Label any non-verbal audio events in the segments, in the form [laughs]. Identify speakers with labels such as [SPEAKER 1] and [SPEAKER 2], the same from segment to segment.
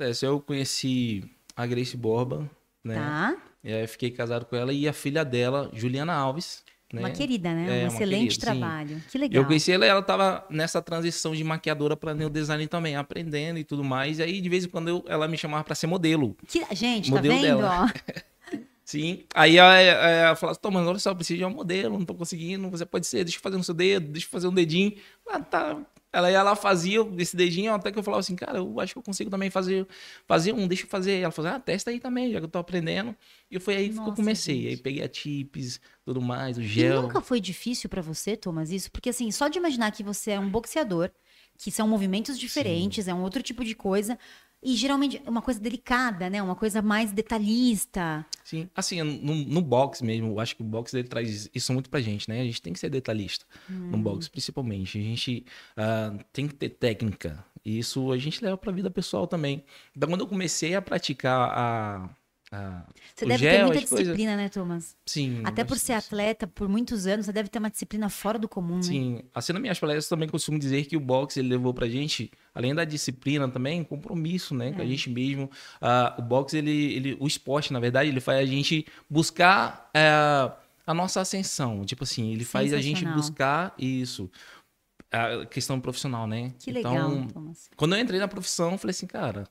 [SPEAKER 1] acontece? Eu conheci a Grace Borba, né? Tá. E aí fiquei casado com ela e a filha dela, Juliana Alves. Né? Uma querida, né? É, um excelente querida, trabalho. Sim. Que legal. Eu conheci ela, ela estava nessa transição de maquiadora para new design também, aprendendo e tudo mais. E aí, de vez em quando, eu, ela me chamava para ser modelo.
[SPEAKER 2] Que... Gente, tá modelo tá vendo? Dela.
[SPEAKER 1] [laughs] sim. Aí ela, ela falava, assim, "Toma, mas olha só, eu preciso de um modelo, não tô conseguindo, você pode ser, deixa eu fazer no seu dedo, deixa eu fazer um dedinho. Ah, tá, ela ia lá, fazia esse dedinho, até que eu falava assim, cara, eu acho que eu consigo também fazer, fazer um, deixa eu fazer. Ela falou, assim, ah, testa aí também, já que eu tô aprendendo. E foi aí Nossa, que eu comecei. Gente. Aí peguei a tips, tudo mais, o gel. E nunca
[SPEAKER 2] foi difícil para você, Thomas, isso? Porque assim, só de imaginar que você é um boxeador, que são movimentos diferentes, Sim. é um outro tipo de coisa. E geralmente é uma coisa delicada, né? Uma coisa mais detalhista.
[SPEAKER 1] Sim, assim, no, no box mesmo, eu acho que o box ele traz isso muito pra gente, né? A gente tem que ser detalhista hum. no box, principalmente. A gente uh, tem que ter técnica. E isso a gente leva pra vida pessoal também. Então, quando eu comecei a praticar a ah. você deve gel, ter muita disciplina, coisa... né, Thomas? Sim. Até por ser
[SPEAKER 2] atleta por muitos anos, você deve ter uma disciplina fora do comum, Sim.
[SPEAKER 1] né? Sim. Assim, nas minhas palestras, também costumo dizer que o boxe ele levou pra gente, além da disciplina também, compromisso, né? É. Com a é. gente mesmo. Uh, o boxe, ele, ele, o esporte, na verdade, ele faz a gente buscar uh, a nossa ascensão. Tipo assim, ele faz a gente buscar isso a questão profissional, né? Que legal, então, Thomas. Quando eu entrei na profissão, eu falei assim, cara,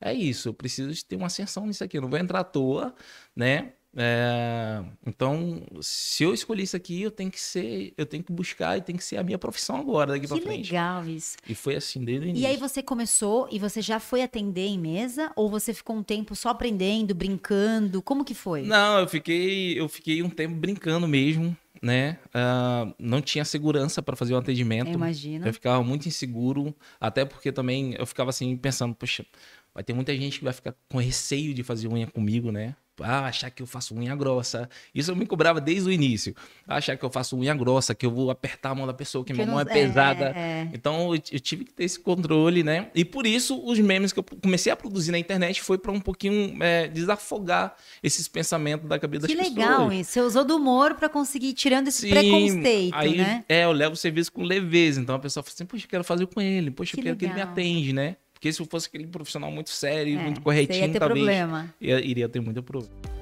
[SPEAKER 1] é isso, eu preciso de ter uma ascensão nisso aqui, eu não vou entrar à toa, né? É, então, se eu escolhi isso aqui, eu tenho que ser, eu tenho que buscar e tem que ser a minha profissão agora daqui pra frente. Que
[SPEAKER 2] legal isso.
[SPEAKER 1] E foi assim desde o início. E
[SPEAKER 2] aí você começou e você já foi atender em mesa ou você ficou um tempo só aprendendo, brincando? Como que foi?
[SPEAKER 1] Não, eu fiquei, eu fiquei um tempo brincando mesmo, né? Uh, não tinha segurança para fazer um atendimento. Imagina. Eu ficava muito inseguro, até porque também eu ficava assim pensando, poxa, Vai ter muita gente que vai ficar com receio de fazer unha comigo, né? Ah, achar que eu faço unha grossa. Isso eu me cobrava desde o início. Achar que eu faço unha grossa, que eu vou apertar a mão da pessoa, que, que minha mão é, é pesada. É... é. Então eu, tive que ter esse controle, né? E por isso os memes que eu comecei a produzir na internet foi para um pouquinho é, desafogar esses pensamentos da cabeça que das pessoas. Que legal
[SPEAKER 2] isso. Você usou do humor para conseguir ir tirando esse Sim, preconceito, aí, né?
[SPEAKER 1] É, eu levo o serviço com leveza. Então a pessoa fala assim, poxa, eu quero fazer com ele. Poxa, que eu quero legal. que ele me atende, né? Porque se eu fosse aquele profissional muito sério, é, muito corretinho, ia ter talvez. Problema. Iria ter muito problema.